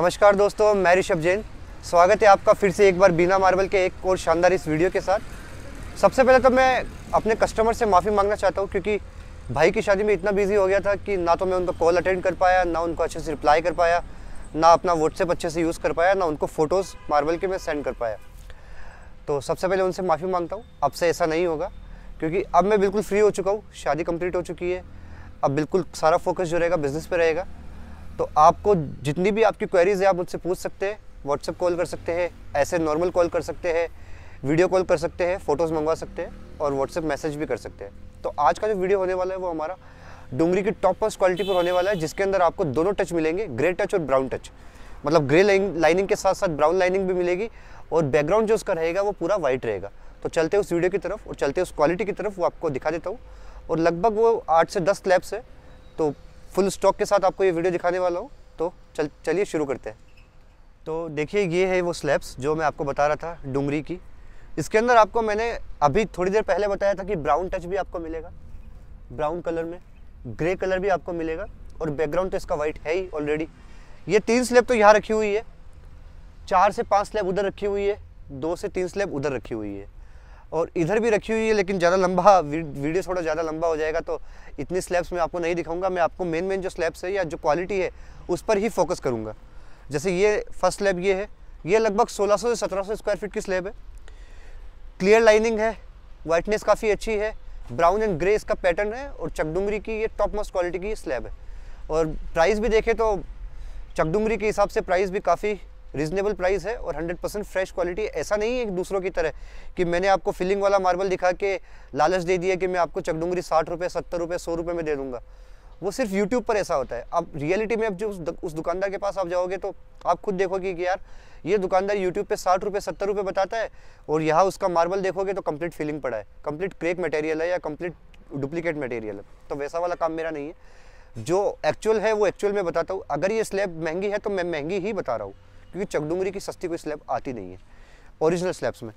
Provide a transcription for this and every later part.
नमस्कार दोस्तों मैं ऋषभ जैन स्वागत है आपका फिर से एक बार बिना मार्बल के एक और शानदार इस वीडियो के साथ सबसे पहले तो मैं अपने कस्टमर से माफ़ी मांगना चाहता हूँ क्योंकि भाई की शादी में इतना बिजी हो गया था कि ना तो मैं उनका कॉल अटेंड कर पाया ना उनको अच्छे से रिप्लाई कर पाया ना अपना व्हाट्सएप अच्छे से यूज़ कर पाया ना उनको फ़ोटोज़ मार्बल के मैं सेंड कर पाया तो सबसे पहले उनसे माफ़ी मांगता हूँ अब से ऐसा नहीं होगा क्योंकि अब मैं बिल्कुल फ्री हो चुका हूँ शादी कंप्लीट हो चुकी है अब बिल्कुल सारा फोकस जो रहेगा बिज़नेस पे रहेगा तो आपको जितनी भी आपकी क्वेरीज है आप मुझसे पूछ सकते हैं व्हाट्सएप कॉल कर सकते हैं ऐसे नॉर्मल कॉल कर सकते हैं वीडियो कॉल कर सकते हैं फ़ोटोज़ मंगवा सकते हैं और व्हाट्सएप मैसेज भी कर सकते हैं तो आज का जो वीडियो होने वाला है वो हमारा डूंगरी की टॉप मोस्ट क्वालिटी पर होने वाला है जिसके अंदर आपको दोनों टच मिलेंगे ग्रे टच और ब्राउन टच मतलब ग्रे लाइनिंग के साथ साथ ब्राउन लाइनिंग भी मिलेगी और बैकग्राउंड जो उसका रहेगा वो पूरा वाइट रहेगा तो चलते उस वीडियो की तरफ और चलते उस क्वालिटी की तरफ वो आपको दिखा देता हूँ और लगभग वो आठ से दस लैब्स है तो फुल स्टॉक के साथ आपको ये वीडियो दिखाने वाला हूँ तो चल चलिए शुरू करते हैं तो देखिए ये है वो स्लैब्स जो मैं आपको बता रहा था डुंगरी की इसके अंदर आपको मैंने अभी थोड़ी देर पहले बताया था कि ब्राउन टच भी आपको मिलेगा ब्राउन कलर में ग्रे कलर भी आपको मिलेगा और बैकग्राउंड तो इसका वाइट है ही ऑलरेडी ये तीन स्लैब तो यहाँ रखी हुई है चार से पाँच स्लैब उधर रखी हुई है दो से तीन स्लैब उधर रखी हुई है और इधर भी रखी हुई है लेकिन ज़्यादा लंबा वीडियो थोड़ा ज़्यादा लंबा हो जाएगा तो इतनी स्लैब्स मैं आपको नहीं दिखाऊंगा मैं आपको मेन मेन जो स्लैब्स है या जो क्वालिटी है उस पर ही फोकस करूँगा जैसे ये फर्स्ट स्लैब ये है ये लगभग सोलह से सत्रह स्क्वायर फीट की स्लैब है क्लियर लाइनिंग है वाइटनेस काफ़ी अच्छी है ब्राउन एंड ग्रे इसका पैटर्न है और चकडुमरी की ये टॉप मोस्ट क्वालिटी की स्लैब है और प्राइस भी देखें तो चकडुमरी के हिसाब से प्राइस भी काफ़ी रीजनेबल प्राइस है और 100 परसेंट फ्रेश क्वालिटी ऐसा नहीं है दूसरों की तरह कि मैंने आपको फिलिंग वाला मार्बल दिखा के लालच दे दिया कि मैं आपको चकडूंगी साठ रुपये सत्तर रुपये सौ रुपये में दे दूँगा वो सिर्फ यूट्यूब पर ऐसा होता है अब रियलिटी में अब जो उस दुकानदार के पास आप जाओगे तो आप खुद देखोगे कि यार ये दुकानदार यूट्यूब पर साठ रुपये सत्तर रुपये बताता है और यहाँ उसका मार्बल देखोगे तो कम्प्लीट फिलिंग पड़ा है कम्प्लीट क्रेक मटेरियल है या कम्प्लीट डुप्लीकेट मटेरियल है तो वैसा वाला काम मेरा नहीं है जो एक्चुअल है वो एक्चुअल में बताता हूँ अगर ये स्लैब महंगी है तो मैं महंगी ही बता रहा हूँ क्योंकि चकडुंगरी की सस्ती कोई स्लैब आती नहीं है ओरिजिनल स्लैब्स में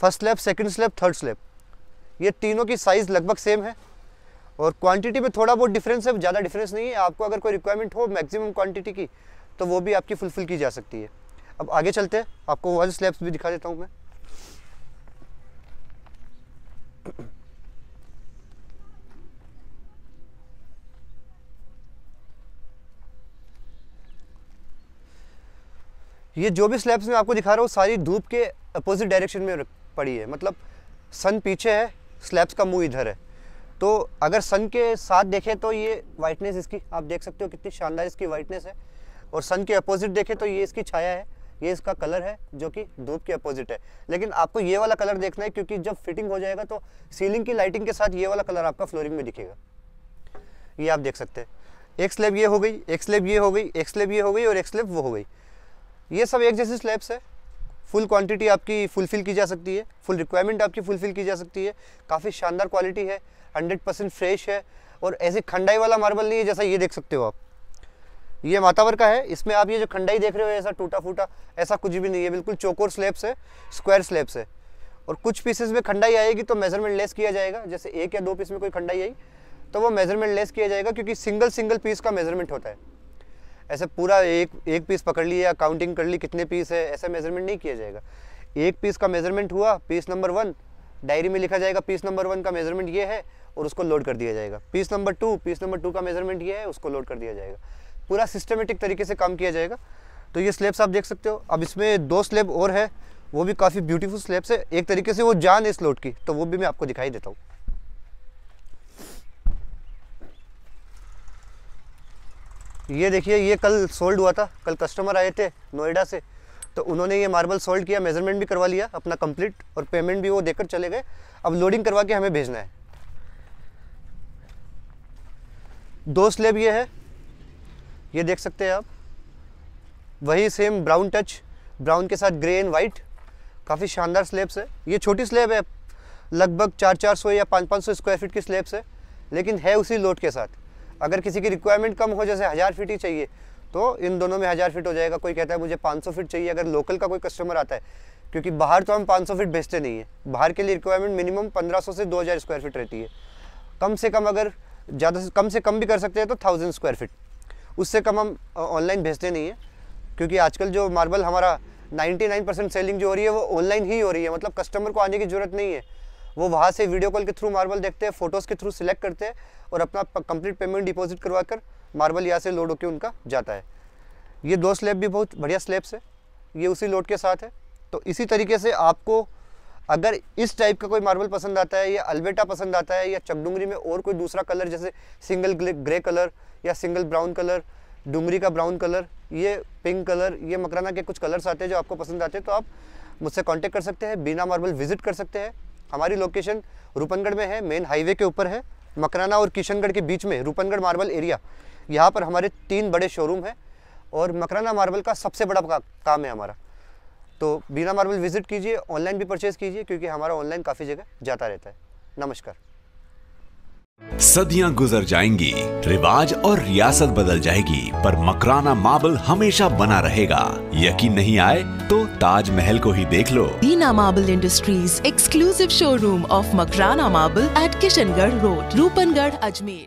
first slab second slab third slab ये तीनों की साइज़ लगभग सेम है और क्वांटिटी में थोड़ा बहुत डिफरेंस है ज़्यादा डिफरेंस नहीं है आपको अगर कोई रिक्वायरमेंट हो मैक्सिमम क्वांटिटी की तो वो भी आपकी फुलफिल की जा सकती है अब आगे चलते हैं आपको वाले स्लैब्स भी दिखा देता हूँ मैं ये जो भी स्लैब्स मैं आपको दिखा रहा हूँ सारी धूप के अपोजिट डायरेक्शन में पड़ी है मतलब सन पीछे है स्लैब्स का मुंह इधर है तो अगर सन के साथ देखें तो ये वाइटनेस इसकी आप देख सकते हो कितनी शानदार इसकी वाइटनेस है और सन के अपोजिट देखें तो ये इसकी छाया है ये इसका कलर है जो कि धूप के अपोजिट है लेकिन आपको ये वाला कलर देखना है क्योंकि जब फिटिंग हो जाएगा तो सीलिंग की लाइटिंग के साथ ये वाला कलर आपका फ्लोरिंग में दिखेगा ये आप देख सकते हैं एक स्लेब ये हो गई एक स्लेब ये हो गई एक स्लेब ये हो गई और एक स्लेब वो हो गई ये सब एक जैसे स्लैब्स है फुल क्वांटिटी आपकी फुलफिल की जा सकती है फुल रिक्वायरमेंट आपकी फुलफिल की जा सकती है काफ़ी शानदार क्वालिटी है हंड्रेड परसेंट फ्रेश है और ऐसे खंडाई वाला मार्बल नहीं है जैसा ये देख सकते हो आप ये मातावर का है इसमें आप ये जो खंडाई देख रहे हो ऐसा टूटा फूटा ऐसा कुछ भी नहीं है बिल्कुल चौकोर स्लेब्स है स्क्वायर स्लेब्स है और कुछ पीसेस में खंडाई आएगी तो मेजरमेंट लेस किया जाएगा जैसे एक या दो पीस में कोई खंडाई आई तो वो मेजरमेंट लेस किया जाएगा क्योंकि सिंगल सिंगल पीस का मेजरमेंट होता है ऐसे पूरा एक एक पीस पकड़ लिया काउंटिंग कर ली कितने पीस है ऐसा मेजरमेंट नहीं किया जाएगा एक पीस का मेजरमेंट हुआ पीस नंबर वन डायरी में लिखा जाएगा पीस नंबर वन का मेजरमेंट ये है और उसको लोड कर दिया जाएगा piece number two piece number two का मेजरमेंट ये है उसको लोड कर दिया जाएगा पूरा सिस्टमेटिक तरीके से काम किया जाएगा तो ये स्लेब्स आप देख सकते हो अब इसमें दो स्लेब और है वो भी काफ़ी ब्यूटीफुल स्लेब्स है एक तरीके से वो जान है इस लोड की तो वो भी मैं आपको दिखाई देता हूँ ये देखिए ये कल सोल्ड हुआ था कल कस्टमर आए थे नोएडा से तो उन्होंने ये मार्बल सोल्ड किया मेजरमेंट भी करवा लिया अपना कंप्लीट और पेमेंट भी वो देकर चले गए अब लोडिंग करवा के हमें भेजना है दो स्लेब ये है ये देख सकते हैं आप वही सेम ब्राउन टच ब्राउन के साथ ग्रे एंड वाइट काफ़ी शानदार स्लेब्स है ये छोटी स्लेब है लगभग चार चार सौ या पाँच पाँच सौ स्क्वायर फीट की स्लेब्स है लेकिन है उसी लोड के साथ अगर किसी की रिक्वायरमेंट कम हो जैसे हज़ार फीट ही चाहिए तो इन दोनों में हज़ार फीट हो जाएगा कोई कहता है मुझे 500 फीट चाहिए अगर लोकल का कोई कस्टमर आता है क्योंकि बाहर तो हम 500 फीट भेजते नहीं है बाहर के लिए रिक्वायरमेंट मिनिमम 1500 से 2000 स्क्वायर फीट रहती है कम से कम अगर ज़्यादा से कम से कम भी कर सकते हैं तो थाउजेंड स्क्वायर फीट उससे कम हम ऑनलाइन भेजते नहीं हैं क्योंकि आजकल जो मार्बल हमारा परसेंट सेलिंग जो हो रही है वो ऑनलाइन ही हो रही है मतलब कस्टमर को आने की ज़रूरत नहीं है वो वहाँ से वीडियो कॉल के थ्रू मार्बल देखते हैं फोटोज़ के थ्रू सिलेक्ट करते हैं और अपना कंप्लीट पेमेंट डिपॉजिट करवा कर मार्बल यहाँ से लोड होकर उनका जाता है ये दो स्लेब भी बहुत बढ़िया स्लेब्स है ये उसी लोड के साथ है तो इसी तरीके से आपको अगर इस टाइप का कोई मार्बल पसंद आता है या अल्बेटा पसंद आता है या चकडुंगरी में और कोई दूसरा कलर जैसे सिंगल ग्रे कलर या सिंगल ब्राउन कलर डुंगरी का ब्राउन कलर ये पिंक कलर ये मकराना के कुछ कलर्स आते हैं जो आपको पसंद आते हैं तो आप मुझसे कांटेक्ट कर सकते हैं बिना मार्बल विजिट कर सकते हैं हमारी लोकेशन रूपनगढ़ में है मेन हाईवे के ऊपर है मकराना और किशनगढ़ के बीच में रूपनगढ़ मार्बल एरिया यहाँ पर हमारे तीन बड़े शोरूम हैं और मकराना मार्बल का सबसे बड़ा का, काम है हमारा तो बीना मार्बल विज़िट कीजिए ऑनलाइन भी परचेज़ कीजिए क्योंकि हमारा ऑनलाइन काफ़ी जगह जाता रहता है नमस्कार सदियां गुजर जाएंगी रिवाज और रियासत बदल जाएगी पर मकराना माबल हमेशा बना रहेगा यकीन नहीं आए तो ताजमहल को ही देख लो Beena marble industries exclusive showroom of Makrana marble at Kishangarh road Roopangarh Ajmer